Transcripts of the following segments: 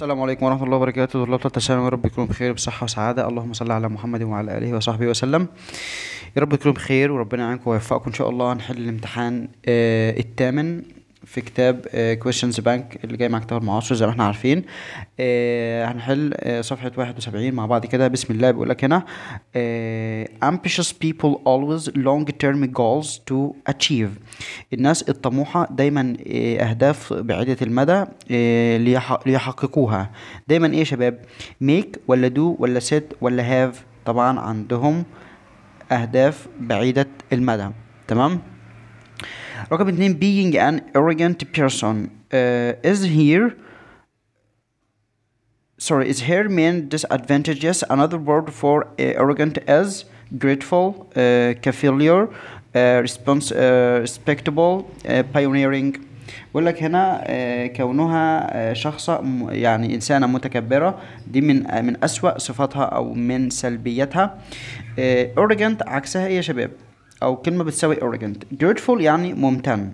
السلام عليكم ورحمة الله وبركاته طلاب ثالثة ثانوي يا رب يكونوا بخير بصحة وسعادة اللهم صل على محمد وعلى آله وصحبه وسلم يا رب تكونوا بخير وربنا يعينكم ويوفقكم إن شاء الله هنحل الامتحان آه الثامن في كتاب كويشنز آه، بانك اللي جاي مع كتاب المعاصر زي ما احنا عارفين آه هنحل آه صفحة 71 مع بعض كده بسم الله بيقول لك هنا آه ambitious people always long term goals to achieve الناس الطموحة دايما آه، أهداف بعيدة المدى آه، ليحققوها دايما إيه يا شباب ميك ولا دو ولا سيت ولا هاف طبعا عندهم أهداف بعيدة المدى تمام رقم اتنين being an arrogant person uh, is here sorry is here mean disadvantages another word for uh, arrogant is grateful uh, cavalier Uh, response uh, respectable uh, pioneering بيقول لك هنا كونها شخصة يعني إنسانة متكبرة دي من من أسوأ صفاتها أو من سلبياتها arrogant عكسها يا شباب أو كلمة بتساوي arrogant grateful يعني ممتن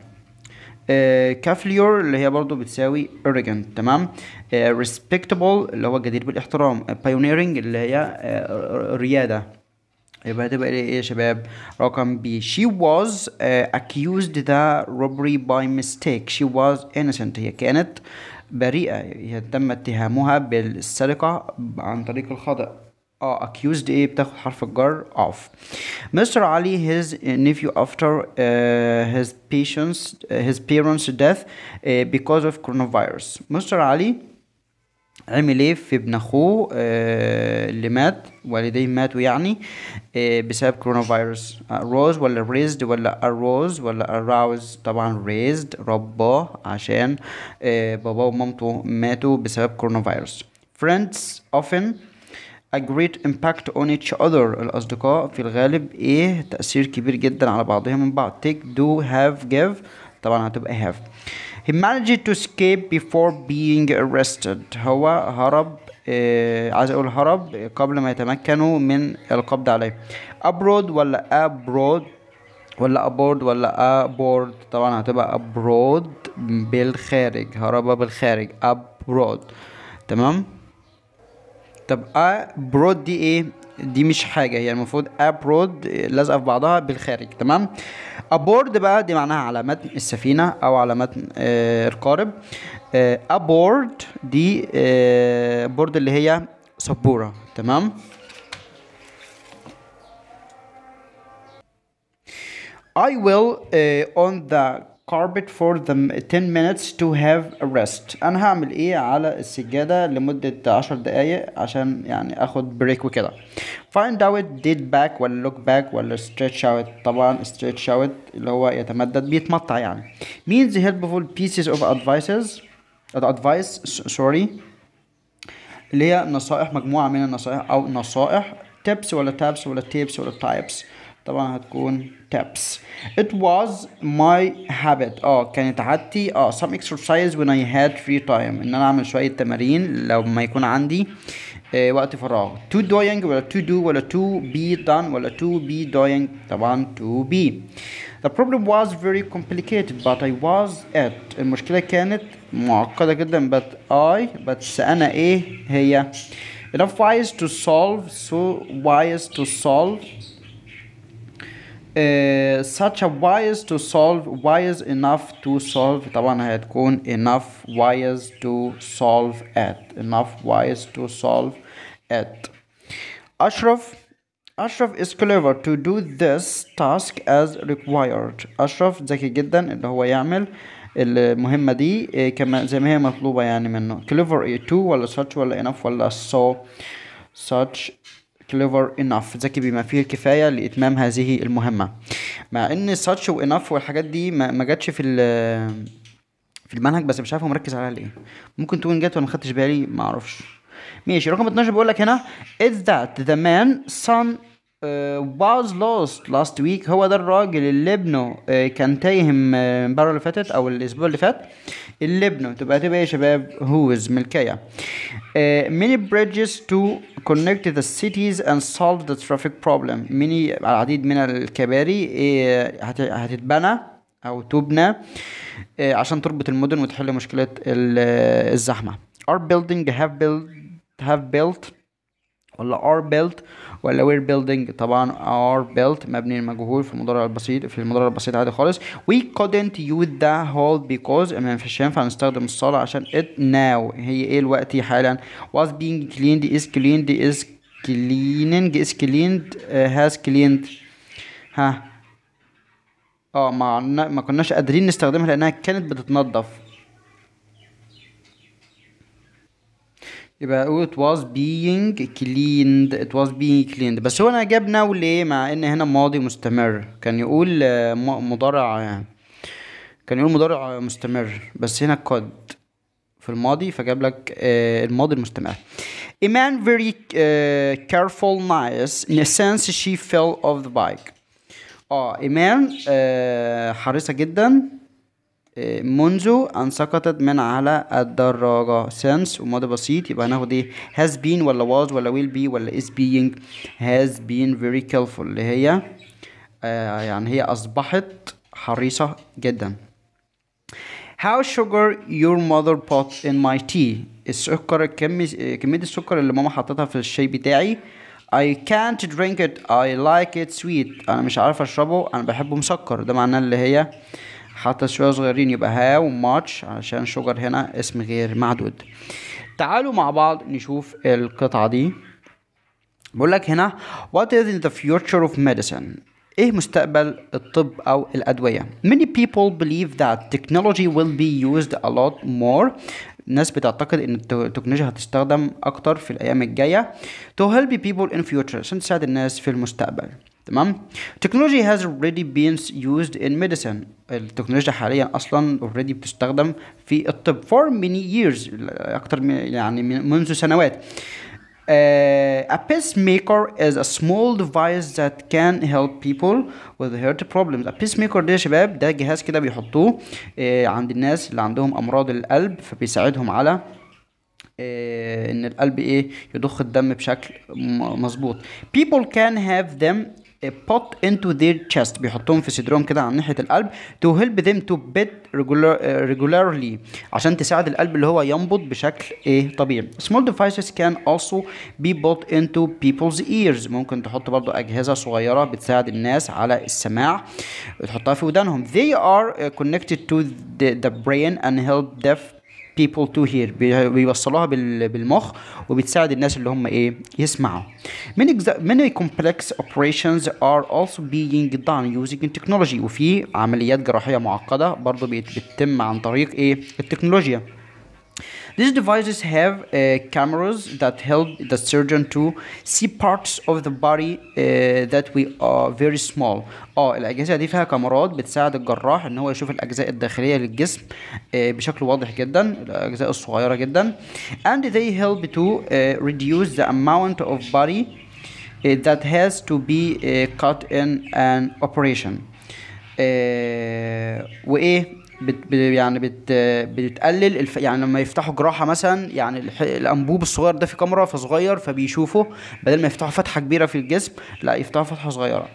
كافليور اللي هي برضو بتساوي arrogant تمام ريسبكتبل اللي هو جدير بالاحترام بايونيرنج اللي هي ريادة يبقى eh, eh, eh, she was uh, accused the robbery by mistake she was innocent هي كانت بريئة تم اتهامها بالسرقة عن طريق الخطأ اه accused ايه بتاخد حرف الجر off Mr. Ali his nephew after uh, his patients uh, his parents death uh, because of coronavirus Mr. Ali عمل ايه في ابن اخوه آه، اللي مات والديه ماتوا يعني آه، بسبب كورونا فيروس روز ولا ريزد ولا اروز ولا اراوز طبعا ريزد رباه عشان آه، باباه ومامته ماتوا بسبب كورونا فيروس friends often a great impact on each other الأصدقاء في الغالب إيه تأثير كبير جدا على بعضهم من بعض take do have give طبعا هتبقى have He managed to escape before being arrested هو هرب إيه عايز اقول هرب قبل ما يتمكنوا من القبض عليه abroad ولا abroad ولا abroad ولا abroad طبعا هتبقى abroad بالخارج هرب بالخارج abroad تمام طب abroad دي ايه دي مش حاجه هي المفروض ابرود لازقه في بعضها بالخارج تمام ابورد بقى دي معناها على متن السفينه او على متن آه القارب آه ابورد دي آه بورد اللي هي سبوره تمام I will uh, on the carpet for the 10 minutes to have a rest انا هعمل ايه على السجادة لمدة 10 دقايق عشان يعني اخد بريك وكده find out did back ولا look back ولا stretch out طبعا stretch out اللي هو يتمدد بيتمطع يعني means helpful pieces of advices advice sorry اللي هي نصائح مجموعة من النصائح او نصائح tips ولا tabs ولا tips ولا types طبعا هتكون tips it was my habit اه كانت عادتي اه some exercise when I had free time ان انا اعمل شوية تمارين لو ما يكون عندي آه وقت فراغ to doing ولا to do ولا to be done ولا to be doing طبعا to be the problem was very complicated but I was at المشكلة كانت معقدة جدا but I but انا ايه هي enough wise to solve so wise to solve uh, such a wires to solve wires enough to solve had. هتكون enough wires to solve at enough wires to solve at Ashraf Ashraf is clever to do this task as required Ashraf ذكي جدا اللي هو يعمل المهمة دي كما زي ما هي مطلوبة يعني منه clever eh, to ولا such ولا enough ولا so such clever enough ذكي بما فيه الكفاية لإتمام هذه المهمة مع إن such و enough والحاجات دي ما, ما جاتش في في المنهج بس مش عارف هو مركز عليها ليه ممكن تكون جت وانا ما خدتش بالي ما اعرفش ماشي رقم 12 بيقول لك هنا is that the man son آه، باز لاست لاست ويك هو ده الراجل اللي ابنه آه، كان تايهم آه، المباراه اللي فاتت او الاسبوع اللي فات اللي ابنه تبقى تبقى يا شباب هوز ملكيه ميني بريدجز تو كونكت ذا سيتيز اند سولف ذا ترافيك بروبلم ميني العديد من الكباري إيه، هتتبنى او تبنى عشان تربط المدن وتحل مشكله الزحمه ار building have built have built ولا are built ولا we're building طبعا are built مبني المجهول في المضارع البسيط في المضارع البسيط عادي خالص we couldn't use the hall because ما فيش ينفع نستخدم الصالة عشان it now هي ايه الوقت حالا was being cleaned is cleaned is cleaning is cleaned uh, has cleaned ها اه ما ما كناش قادرين نستخدمها لانها كانت بتتنضف يبقى it was being cleaned it was being cleaned بس هو انا جاب now ليه مع ان هنا ماضي مستمر كان يقول آه، مضارع كان يقول مضارع مستمر بس هنا قد في الماضي فجاب لك آه، الماضي المستمر A man very آه، careful nice in a sense she fell off the bike اه a man حريصة جدا منذ أن سقطت من على الدراجة since وماضي بسيط يبقى هناخد ايه has been ولا was ولا will be ولا is being has been very careful اللي هي آه يعني هي أصبحت حريصة جدا How sugar your mother put in my tea السكر كم كمية السكر اللي ماما حطتها في الشاي بتاعي I can't drink it I like it sweet أنا مش عارف أشربه أنا بحبه مسكر ده معناه اللي هي حتى شوية صغيرين يبقى هاو ماتش علشان شجر هنا اسم غير معدود تعالوا مع بعض نشوف القطعة دي بقول لك هنا what is the future of medicine ايه مستقبل الطب او الادويه many people believe that technology will be used a lot more الناس بتعتقد ان التكنولوجيا هتستخدم اكتر في الايام الجايه to help people in future عشان تساعد الناس في المستقبل تمام تكنولوجي has already been used in medicine التكنولوجيا حاليا اصلا already بتستخدم في الطب for many years اكثر من يعني منذ سنوات Uh, a pacemaker is a small device that can help people with heart problems. A pacemaker ده يا شباب ده جهاز كده بيحطوه uh, عند الناس اللي عندهم أمراض القلب فبيساعدهم على uh, إن القلب إيه يضخ الدم بشكل مظبوط. People can have them pot into their chest بيحطهم في صدرهم كده عن ناحيه القلب تو هيلب ذيم تو بيت ريجولارلي عشان تساعد القلب اللي هو ينبض بشكل ايه طبيعي small devices can also be put into people's ears ممكن تحط برضو اجهزه صغيره بتساعد الناس على السماع تحطها في ودانهم they are uh, connected to the brain and help deaf people to hear بيوصلوها بالمخ وبتساعد الناس اللي هم ايه يسمعوا many many complex operations are also being done using technology وفي عمليات جراحيه معقده برضو بتتم عن طريق ايه التكنولوجيا These devices have uh, cameras that help the surgeon to see parts of the body uh, that we are very small اه الاجهزه دي فيها كاميرات بتساعد الجراح ان هو يشوف الاجزاء الداخليه للجسم بشكل واضح جدا الاجزاء الصغيره جدا and they help to uh, reduce the amount of body uh, that has to be uh, cut in an operation وايه بت يعني بت بتقلل الف يعني لما يفتحوا جراحه مثلا يعني الانبوب الصغير ده في كاميرا فصغير فبيشوفه بدل ما يفتحوا فتحه كبيره في الجسم لا يفتحوا فتحه صغيره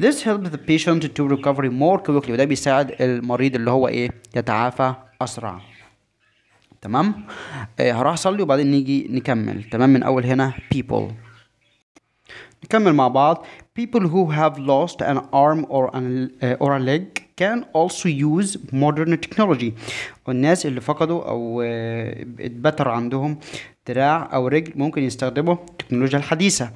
this helps the patient to recover more quickly وده بيساعد المريض اللي هو ايه يتعافى اسرع تمام آه هروح اصلي وبعدين نيجي نكمل تمام من اول هنا people نكمل مع بعض people who have lost an arm or an, uh, or a leg can also use modern technology الناس اللي فقدوا او آه، اتبتر عندهم دراع او رجل ممكن يستخدموا التكنولوجيا الحديثه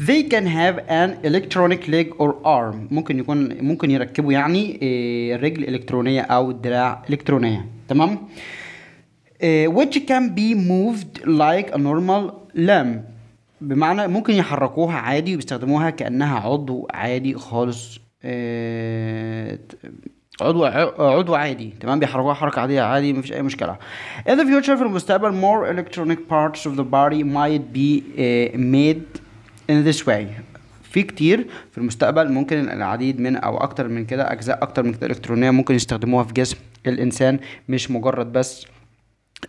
they can have an electronic leg or arm ممكن يكون ممكن يركبوا يعني آه، رجل الكترونيه او دراع الكترونيه تمام آه، which can be moved like a normal limb بمعنى ممكن يحركوها عادي ويستخدموها كانها عضو عادي خالص آه، عضو عضو عادي تمام بيحركوها حركه عاديه عادي مفيش اي مشكله in the future في المستقبل more electronic parts of the body might be uh, made in this way في كتير في المستقبل ممكن العديد من او اكتر من كده اجزاء اكتر من كده الكترونيه ممكن يستخدموها في جسم الانسان مش مجرد بس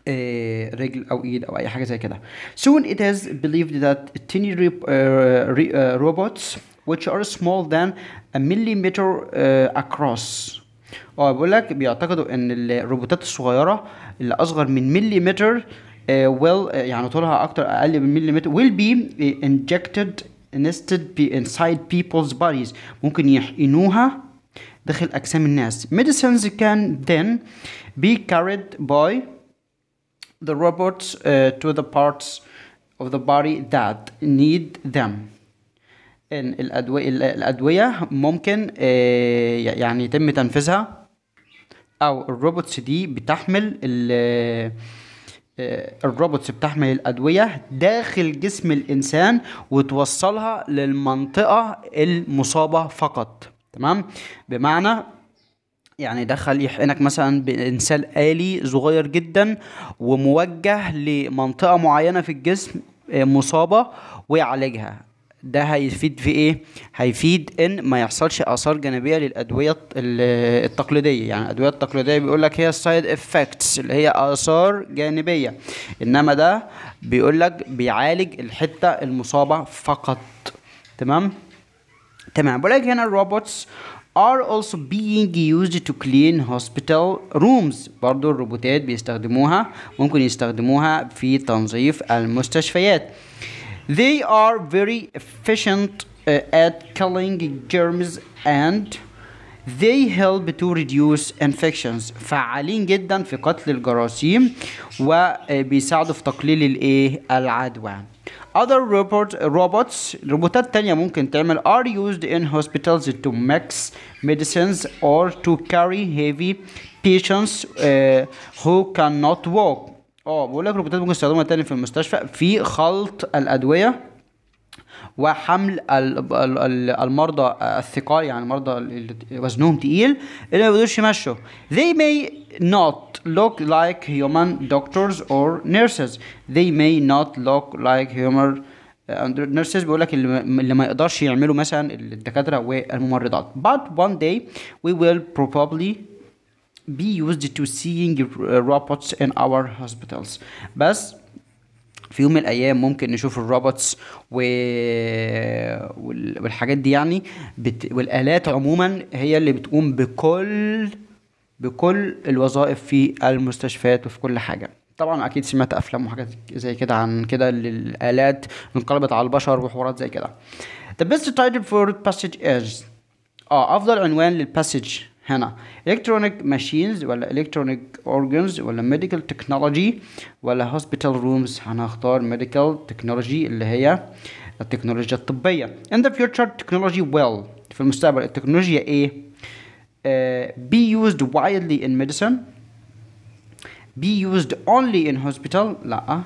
آه، رجل او ايد او اي حاجه زي كده soon it is believed that tiny robots which are small than a millimeter uh, across اه بيقول لك بيعتقدوا ان الروبوتات الصغيره اللي اصغر من مليمتر uh, will uh, يعني طولها اكتر اقل من مليمتر will be uh, injected nested inside people's bodies ممكن يحقنوها داخل اجسام الناس medicines can then be carried by the robots uh, to the parts of the body that need them ان الادويه الادويه ممكن آه، يعني يتم تنفيذها او الروبوتس دي بتحمل آه، الروبوتس بتحمل الادويه داخل جسم الانسان وتوصلها للمنطقه المصابه فقط تمام بمعنى يعني دخل يحقنك مثلا بانسان آلي صغير جدا وموجه لمنطقه معينه في الجسم آه، مصابه ويعالجها ده هيفيد في ايه هيفيد ان ما يحصلش اثار جانبيه للادويه التقليديه يعني الادويه التقليديه بيقول لك هي السايد افكتس اللي هي اثار جانبيه انما ده بيقول لك بيعالج الحته المصابه فقط تمام تمام بقول لك هنا الروبوتس are also being used to clean hospital rooms برضو الروبوتات بيستخدموها ممكن يستخدموها في تنظيف المستشفيات They are very efficient uh, at killing germs and they help to reduce infections فعالين جدا في قتل الجراثيم وبيساعدوا في تقليل الايه العدوى other robot, robots روبوتات تانية ممكن تعمل are used in hospitals to mix medicines or to carry heavy patients uh, who cannot walk اه بقول لك روبوتات ممكن تستخدمها تاني في المستشفى في خلط الادويه وحمل المرضى الثقال يعني المرضى اللي وزنهم تقيل اللي ما بيقدروش يمشوا they may not look like human doctors or nurses they may not look like human uh, nurses بيقول لك اللي ما يقدرش يعملوا مثلا الدكاتره والممرضات but one day we will probably be used to seeing robots in our hospitals بس في يوم من الايام ممكن نشوف الروبوتس و... والحاجات دي يعني بت... والالات عموما هي اللي بتقوم بكل بكل الوظائف في المستشفيات وفي كل حاجه طبعا اكيد سمعت افلام وحاجات زي كده عن كده الالات انقلبت على البشر وحوارات زي كده The best title for passage is اه افضل عنوان للباسج هنا electronic machines ولا electronic organs ولا medical technology ولا hospital rooms هنختار medical technology اللي هي التكنولوجيا الطبية in the future technology will في المستقبل التكنولوجيا ايه uh, be used widely in medicine be used only in hospital لا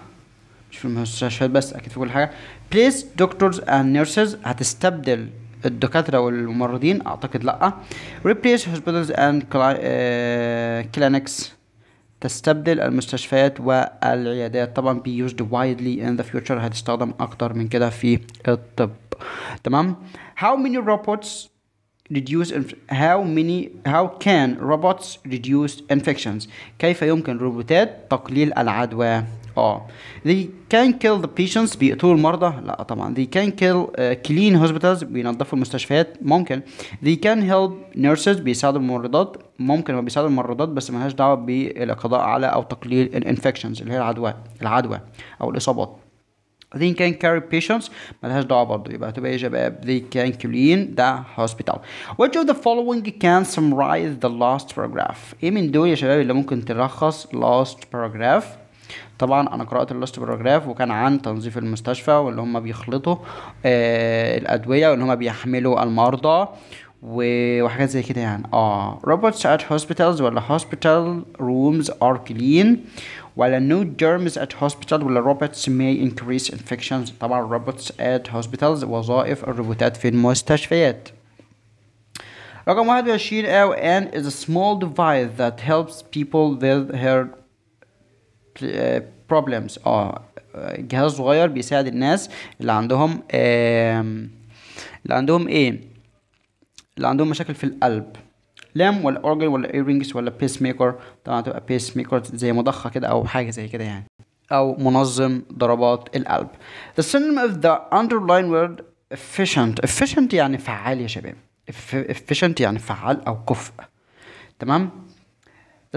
مش في المستشفيات بس اكيد في كل حاجة place doctors and nurses هتستبدل الدكاتره والممرضين اعتقد لا replace hospitals and آه، clinics تستبدل المستشفيات والعيادات طبعا بي used widely in the future هتستخدم اكتر من كده في الطب تمام how many robots reduce how many how can robots reduce infections كيف يمكن روبوتات تقليل العدوى اه they can kill the patients بيقتلوا المرضى لا طبعا they can kill uh, clean hospitals بينظفوا المستشفيات ممكن they can help nurses بيساعدوا الممرضات ممكن هو بيساعدوا الممرضات بس لهاش دعوه بالقضاء على او تقليل الانفكشنز اللي هي العدوى العدوى او الاصابات they can carry patients لهاش دعوه برضه يبقى هتبقى ايه يا شباب they can clean the hospital which of the following can summarize the last paragraph ايه من دول يا شباب اللي ممكن تلخص last paragraph طبعا انا قرات اللاست باراجراف وكان عن تنظيف المستشفى واللي هم بيخلطوا آه الادويه واللي هم بيحملوا المرضى وحاجات زي كده يعني اه robots at hospitals ولا hospital rooms are clean ولا نو جيرمز ات هوسبيتال ولا روبوتس ماي انكريس انفكشنز طبعا روبوتس ات هوسبيتالز وظائف الروبوتات في المستشفيات رقم 21 او ان از ا سمول ديفايس ذات هيلبس بيبل with uh, هير آه، بروبلمز اه جهاز صغير بيساعد الناس اللي عندهم آه اللي عندهم ايه اللي عندهم مشاكل في القلب لام ولا اورجن ولا ايرينجز ولا بيس ميكر طبعا هتبقى بيس ميكر زي مضخه كده او حاجه زي كده يعني او منظم ضربات القلب the synonym of the underlying word efficient efficient يعني فعال يا شباب efficient يعني فعال او كفء تمام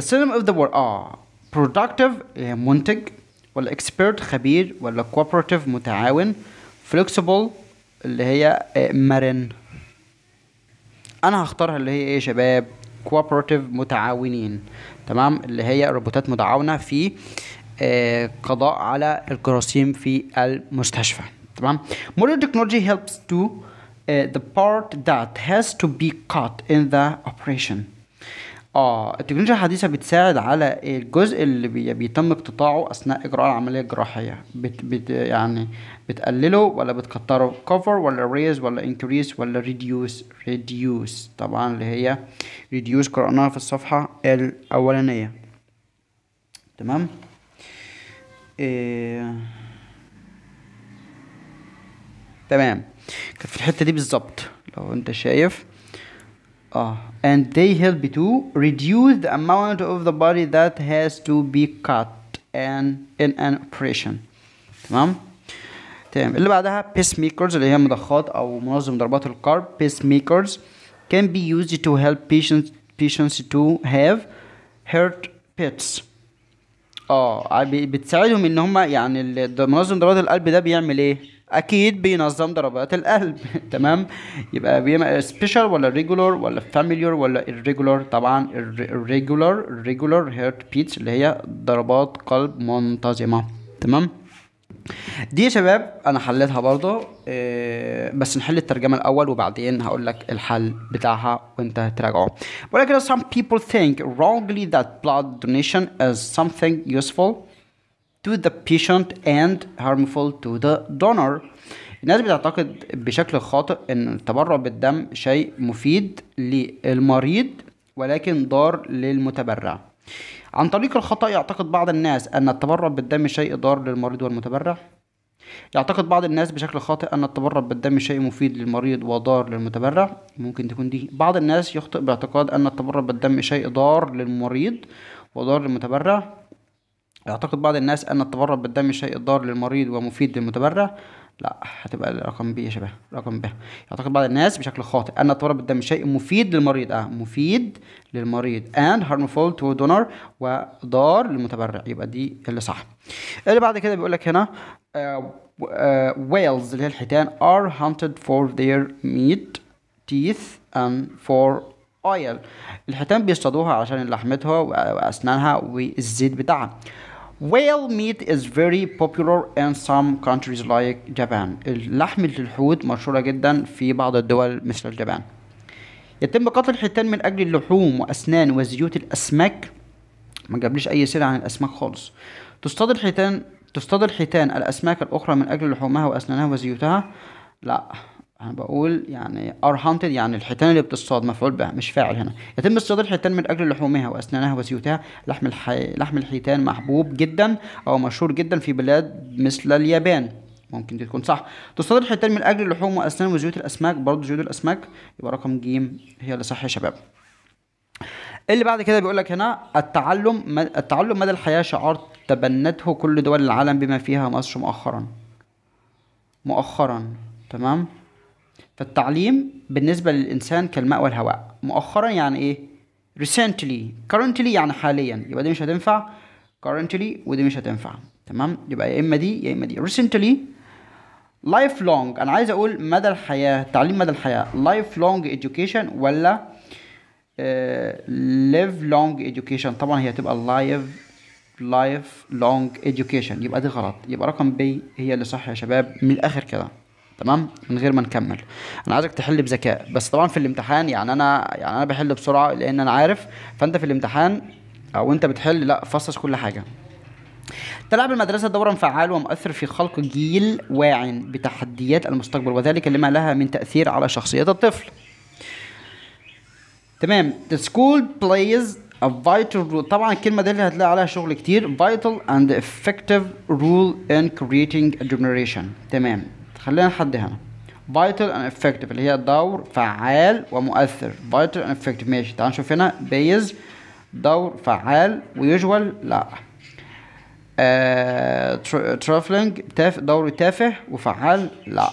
the synonym of the word اه productive يعني منتج ولا expert خبير ولا cooperative متعاون flexible اللي هي إيه، مرن انا هختارها اللي هي ايه يا شباب كوبراتيف متعاونين تمام اللي هي روبوتات متعاونه في آه، قضاء على الجراثيم في المستشفى تمام modern technology helps to uh, the part that has to be cut in the operation اه التكنولوجيا الحديثه بتساعد على الجزء اللي بيتم اقتطاعه اثناء اجراء العمليه الجراحيه بت بت يعني بتقلله ولا بتكتره cover ولا raise ولا increase ولا reduce reduce طبعا اللي هي reduce قرأناها في الصفحه الاولانيه تمام إيه... تمام كانت في الحته دي بالظبط لو انت شايف Uh, and they help to reduce the amount of the body that has to be cut and in an operation تمام تمام اللي بعدها pacemakers اللي هي مضخات او منظم ضربات القلب pacemakers can be used to help patients patients to have heart pits اه ah, بتساعدهم ان هم يعني منظم ضربات القلب ده بيعمل ايه اكيد بينظم ضربات القلب تمام يبقى بيما سبيشال ولا ريجولر ولا فاميليار ولا irregular طبعا الريجولر irregular هيرت beats اللي هي ضربات قلب منتظمه تمام دي يا شباب انا حليتها برضه إيه بس نحل الترجمه الاول وبعدين هقول لك الحل بتاعها وانت تراجعه ولكن some people think wrongly that blood donation is something useful to the patient and harmful to the donor الناس بتعتقد بشكل خاطئ ان التبرع بالدم شيء مفيد للمريض ولكن ضار للمتبرع عن طريق الخطأ يعتقد بعض الناس أن التبرع بالدم شيء ضار للمريض والمتبرع يعتقد بعض الناس بشكل خاطئ أن التبرع بالدم شيء مفيد للمريض وضار للمتبرع ممكن تكون دي بعض الناس يخطئ باعتقاد أن التبرع بالدم شيء ضار للمريض وضار للمتبرع يعتقد بعض الناس أن التبرع بالدم شيء ضار للمريض ومفيد للمتبرع لا هتبقى رقم بي يا شباب رقم ب يعتقد بعض الناس بشكل خاطئ ان التبرع بالدم شيء مفيد للمريض اه مفيد للمريض and harmful to donor وضار للمتبرع يبقى دي اللي صح اللي بعد كده بيقول لك هنا آه، آه، whales اللي هي الحيتان are hunted for their meat teeth and for oil الحيتان بيصطادوها عشان لحمتها واسنانها والزيت بتاعها Whale meat is very popular in some countries like Japan. اللحم الحوت مشهورة جدا في بعض الدول مثل اليابان. يتم قتل الحيتان من أجل اللحوم وأسنان وزيوت الأسماك. ما جابليش أي سيرة عن الأسماك خالص. تصطاد الحيتان تصطاد الحيتان الأسماك الأخرى من أجل لحومها وأسنانها وزيوتها. لا انا بقول يعني ار هانتد يعني الحيتان اللي بتصطاد مفعول بها مش فاعل هنا يتم اصطياد الحيتان من اجل لحومها واسنانها وزيوتها لحم الحي... لحم الحيتان محبوب جدا او مشهور جدا في بلاد مثل اليابان ممكن دي تكون صح تصطاد الحيتان من اجل لحوم واسنان وزيوت الاسماك برضه زيوت الاسماك يبقى رقم ج هي اللي صح يا شباب اللي بعد كده بيقول لك هنا التعلم التعلم مدى الحياه شعار تبنته كل دول العالم بما فيها مصر مؤخرا مؤخرا تمام فالتعليم بالنسبة للإنسان كالماء والهواء مؤخرا يعني إيه recently currently يعني حاليا يبقى دي مش هتنفع currently ودي مش هتنفع تمام يبقى يا إما دي يا إما دي recently life long أنا عايز أقول مدى الحياة تعليم مدى الحياة life long education ولا uh, آه، live long education طبعا هي هتبقى live life long education يبقى دي غلط يبقى رقم بي هي اللي صح يا شباب من الآخر كده تمام من غير ما نكمل انا عايزك تحل بذكاء بس طبعا في الامتحان يعني انا يعني انا بحل بسرعه لان انا عارف فانت في الامتحان او انت بتحل لا فصص كل حاجه تلعب المدرسة دورا فعال ومؤثر في خلق جيل واع بتحديات المستقبل وذلك لما لها من تأثير على شخصية الطفل تمام The school plays a vital role طبعا الكلمة دي اللي هتلاقي عليها شغل كتير vital and effective role in creating a generation تمام خلينا هنا vital and effective اللي هي دور فعال ومؤثر vital and effective ماشي تعال نشوف هنا بيز دور فعال ويجول لا آه ترافلنج تاف دور تافه وفعال لا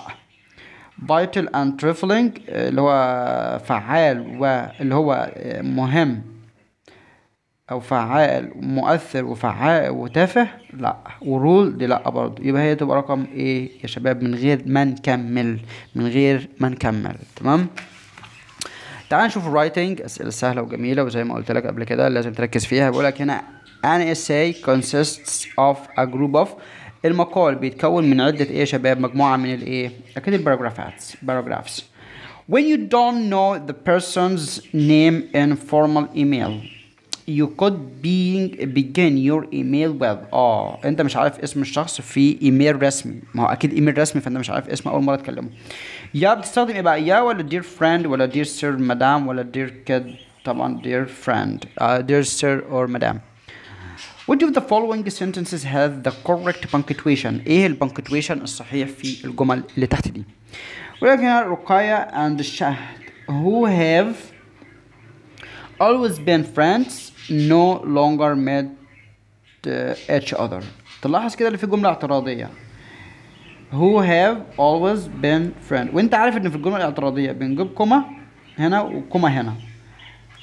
vital and ترافلنج اللي هو فعال واللي هو مهم او فعال مؤثر وفعال وتافه لا ورول دي لا برضو يبقى هي تبقى رقم ايه يا شباب من غير ما نكمل من غير ما نكمل تمام تعال نشوف الرايتنج اسئله سهله وجميله وزي ما قلت لك قبل كده لازم تركز فيها بقول لك هنا an essay consists of a group of المقال بيتكون من عده ايه يا شباب مجموعه من الايه اكيد الباراجرافات باراجرافس when you don't know the person's name in formal email you could begin your email web اه the مش عارف اسم الشخص في ايميل رسمي ما هو اكيد ايميل رسمي فانت مش عارف اسمه اول مره تكلمه يا بتستخدم ايه بقى يا ولا dear friend dear sir madam ولا dear kid طبعا dear friend dear sir or madam Which of the following sentences have the correct punctuation? ايه البنكتويشن الصحيح في الجمل اللي تحت دي؟ ولكن رقية and شهد who have always been friends no longer met each other تلاحظ كده اللي في جملة اعتراضية who have always been friend وانت عارف ان في الجملة الاعتراضية بنجيب كومه هنا وكومه هنا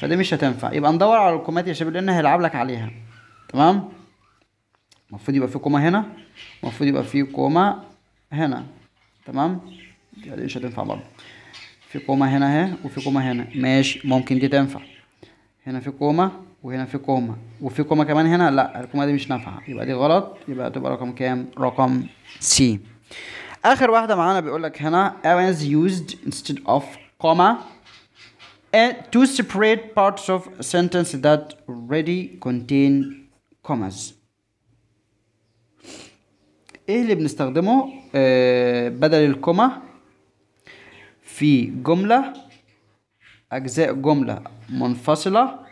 فدي مش هتنفع يبقى ندور على الكومات يا شباب لان هيلعب لك عليها تمام المفروض يبقى في كومه هنا المفروض يبقى في كومه هنا تمام دي مش هتنفع برضه في كومه هنا اهي وفي كومه هنا ماشي ممكن دي تنفع هنا في كومه وهنا في كوما وفي كوما كمان هنا لا الكوما دي مش نافعه يبقى دي غلط يبقى تبقى رقم كام رقم سي اخر واحده معانا بيقول لك هنا as used instead of comma to separate parts of a sentence that already contain commas ايه اللي بنستخدمه آه بدل الكوما في جمله اجزاء جمله منفصله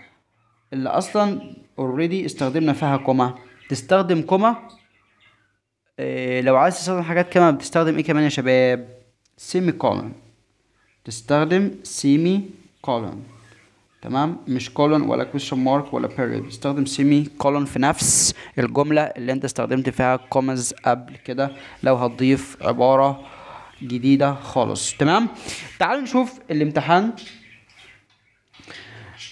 اللي اصلا اوريدي استخدمنا فيها كوما تستخدم كوما آه، لو عايز تستخدم حاجات كمان بتستخدم ايه كمان يا شباب سيمي كولون تستخدم سيمي كولون تمام مش كولون ولا كويشن مارك ولا بيريد استخدم سيمي كولون في نفس الجمله اللي انت استخدمت فيها كومز قبل كده لو هتضيف عباره جديده خالص تمام تعالوا نشوف الامتحان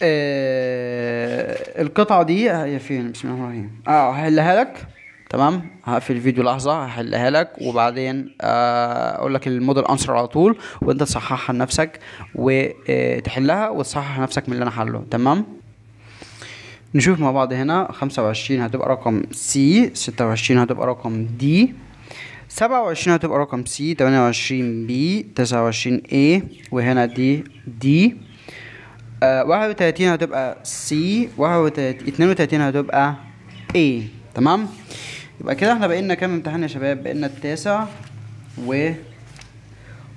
آه القطعة دي هي فين بسم الله الرحمن الرحيم اه هحلها لك تمام هقفل الفيديو لحظة هحلها لك وبعدين آه اقول لك الموديل انسر على طول وانت تصححها لنفسك وتحلها وتصحح نفسك من اللي انا حله تمام نشوف مع بعض هنا خمسة وعشرين هتبقى رقم سي ستة وعشرين هتبقى رقم دي سبعة وعشرين هتبقى رقم سي تمانية وعشرين بي تسعة وعشرين ايه وهنا دي دي آه، واحد وتلاتين هتبقى سي اتنين وتلاتين هتبقى اي تمام يبقى كده احنا بقينا كام امتحان يا شباب بقينا التاسع و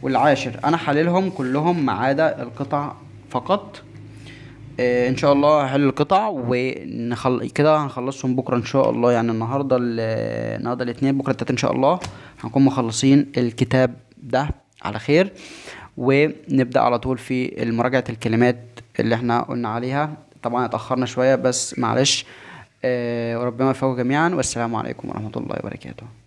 والعاشر انا حللهم كلهم ما عدا القطع فقط آه ان شاء الله هحل القطع ونخل كده هنخلصهم بكره ان شاء الله يعني النهارده النهارده الاثنين بكره التلاتة ان شاء الله هنكون مخلصين الكتاب ده على خير ونبدا على طول في مراجعه الكلمات اللي احنا قلنا عليها طبعا اتأخرنا شوية بس معلش آه، وربنا يوفقكم جميعا والسلام عليكم ورحمة الله وبركاته